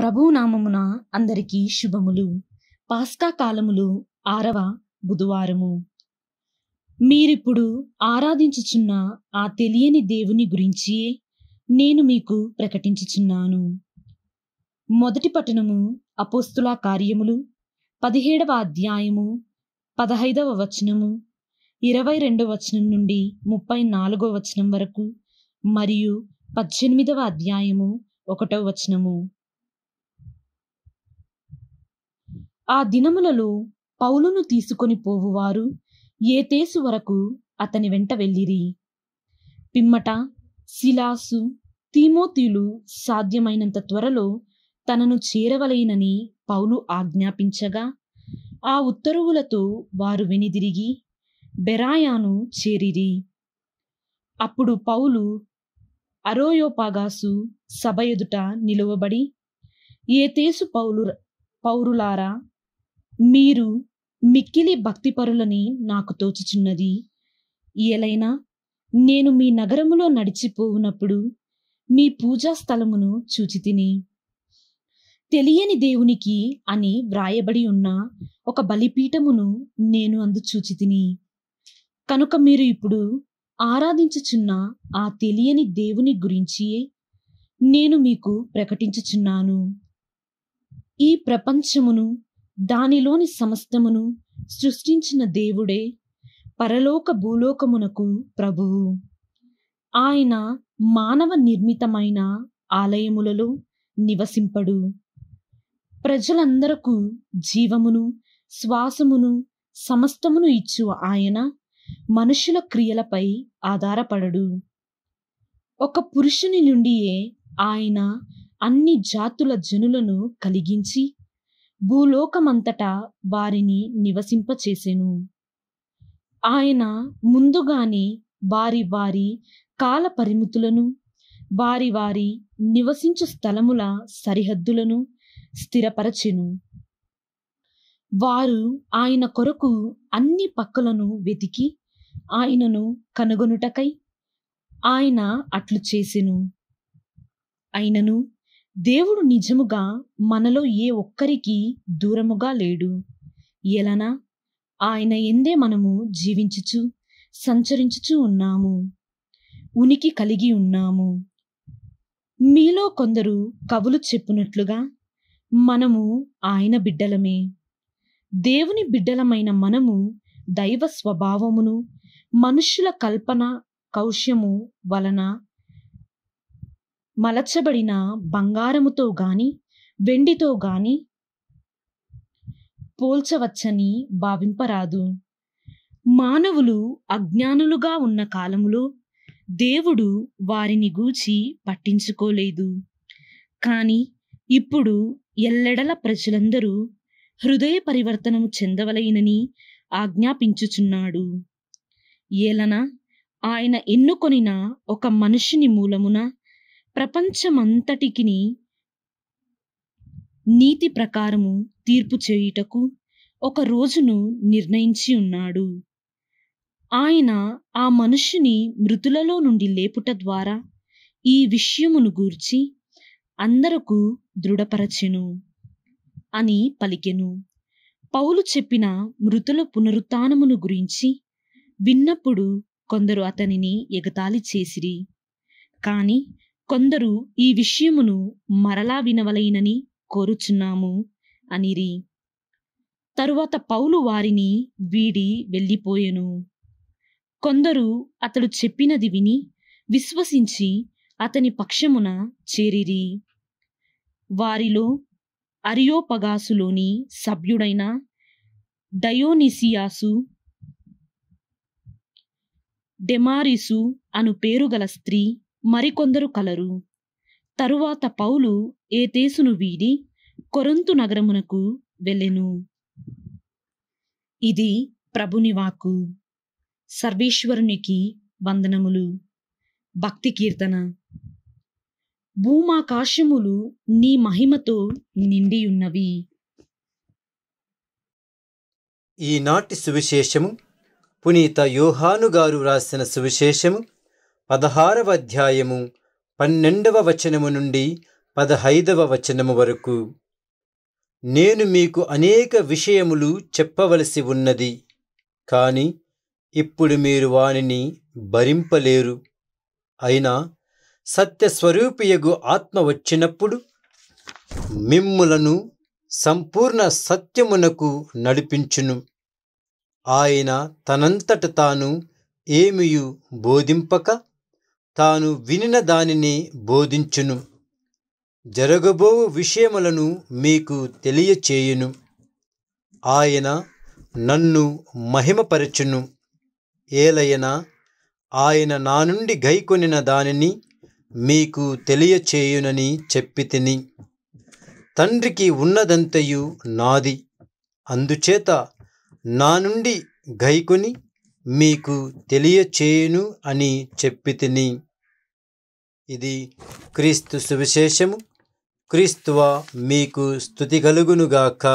ప్రభునామమున అందరికీ శుభములు పాస్కా కాలములు ఆరవ బుధవారము మీరిప్పుడు ఆరాధించుచున్న ఆ తెలియని దేవుని గురించి నేను మీకు ప్రకటించుచున్నాను మొదటి పట్టణము అపోస్తుల కార్యములు పదిహేడవ అధ్యాయము పదహైదవ వచనము ఇరవై రెండవ వచనం నుండి ముప్పై నాలుగవ వచనం వరకు మరియు పద్దెనిమిదవ అధ్యాయము ఒకటవ వచనము ఆ దినములలో పౌలును తీసుకొని పోవువారు ఏతేసు వరకు అతని వెంట వెళ్ళిరి పిమ్మట శిలాసు తీమోతీలు సాధ్యమైనంత త్వరలో తనను చేరవలైనని పౌలు ఆజ్ఞాపించగా ఆ ఉత్తర్వులతో వారు వెనిదిరిగి బెరాయాను చేరిరి అప్పుడు పౌలు అరోయోపాగాసు సభ ఎదుట నిలువబడి ఏతేసు పౌలు పౌరులారా మీరు మిక్కిలి భక్తిపరులని నాకు తోచుచున్నది ఎలైనా నేను మీ నగరములో నడిచిపోవునప్పుడు మీ పూజా స్థలమును చూచితిని తెలియని దేవునికి అని వ్రాయబడి ఉన్న ఒక బలిపీఠమును నేను అందు చూచితిని కనుక మీరు ఇప్పుడు ఆరాధించుచున్న ఆ తెలియని దేవుని గురించి నేను మీకు ప్రకటించుచున్నాను ఈ ప్రపంచమును దానిలోని సమస్తమును సృష్టించిన దేవుడే పరలోక భూలోకమునకు ప్రభువు ఆయన మానవ నిర్మితమైన ఆలయములలో నివసింపడు ప్రజలందరకు జీవమును శ్వాసమును సమస్తమును ఇచ్చు ఆయన మనుషుల క్రియలపై ఆధారపడడు ఒక పురుషుని నుండియే ఆయన అన్ని జాతుల జనులను కలిగించి భూలోకమంతటా వారిని నివసింపచేసెను ఆయన ముందుగానే వారి వారి కాల పరిమితులను వారి వారి నివసించు స్థలముల సరిహద్దులను స్థిరపరచెను వారు ఆయన కొరకు అన్ని పక్కలను వెతికి ఆయనను కనుగొనుటకై ఆయన అట్లు చేసెను అయినను దేవుడు నిజముగా మనలో ఏ ఒక్కరికి దూరముగా లేడు ఎలానా ఆయన ఎందే మనము జీవించుచు సంచరించుచు ఉన్నాము ఉనికి కలిగి ఉన్నాము మీలో కొందరు కవులు చెప్పునట్లుగా మనము ఆయన బిడ్డలమే దేవుని బిడ్డలమైన మనము దైవ స్వభావమును మనుష్యుల కల్పన కౌశ్యము వలన మలచబడిన బంగారముతో గాని వెండితో గాని పోల్చవచ్చని భావింపరాదు మానవులు అజ్ఞానులుగా ఉన్న కాలములో దేవుడు వారిని గూచి పట్టించుకోలేదు కానీ ఇప్పుడు ఎల్లెడల ప్రజలందరూ హృదయ పరివర్తనము చెందవలైనని ఆజ్ఞాపించుచున్నాడు ఏలన ఆయన ఎన్నుకొనిన ఒక మనిషిని మూలమున ప్రపంచమంతటికి నీతి ప్రకారము తీర్పు చేయుటకు ఒక రోజును నిర్ణయించి ఉన్నాడు ఆయన ఆ మనుష్యుని మృతులలో నుండి లేపుట ద్వారా ఈ విషయమును గూర్చి అందరకు దృఢపరచెను అని పలికెను పౌలు చెప్పిన మృతుల పునరుత్నమును గురించి విన్నప్పుడు కొందరు అతనిని ఎగతాళి చేసిరి కాని కొందరు ఈ విషయమును మరలా వినవలైనని కోరుచున్నాము అనిరి తరువాత పౌలు వారిని వీడి వెళ్ళిపోయెను కొందరు అతడు చెప్పినది విని విశ్వసించి అతని పక్షమున చేరిరి వారిలో అరియోపగాసులోని సభ్యుడైన డయోనిసియాసు డెమారిసు అను పేరుగల స్త్రీ మరికొందరు కలరు తరువాత పౌలు ఏతేసును వీడి కొరంతు నగరమునకు వెళ్ళెను ఇది ప్రభునివాకు సర్వేశ్వరునికి వందనములు భక్తి కీర్తన భూమాకాశములు నీ మహిమతో నిండియున్నవి ఈనాటి సువిశేషము పునీత యోహాను గారు వ్రాసిన సువిశేషము పదహారవ అధ్యాయము పన్నెండవ వచనము నుండి పదహైదవ వచనము వరకు నేను మీకు అనేక విషయములు చెప్పవలసి ఉన్నది కాని ఇప్పుడు మీరు వానిని భరింపలేరు అయినా సత్యస్వరూపియగు ఆత్మ వచ్చినప్పుడు మిమ్ములను సంపూర్ణ సత్యమునకు నడిపించును ఆయన తనంతట తాను ఏమియు బోధింపక తాను వినిన దానిని బోధించును జరగబో విషయములను మీకు తెలియచేయును ఆయన నన్ను మహిమపరచును ఏలయన ఆయన నా నుండి గైకొనిన దానిని మీకు తెలియచేయునని చెప్పి తిని తండ్రికి ఉన్నదంతయు నాది అందుచేత నా నుండి గైకొని మీకు తెలియచేయును అని చెప్పితిని ఇది క్రీస్తు సువిశేషము క్రీస్తువ మీకు స్థుతి కలుగునుగాక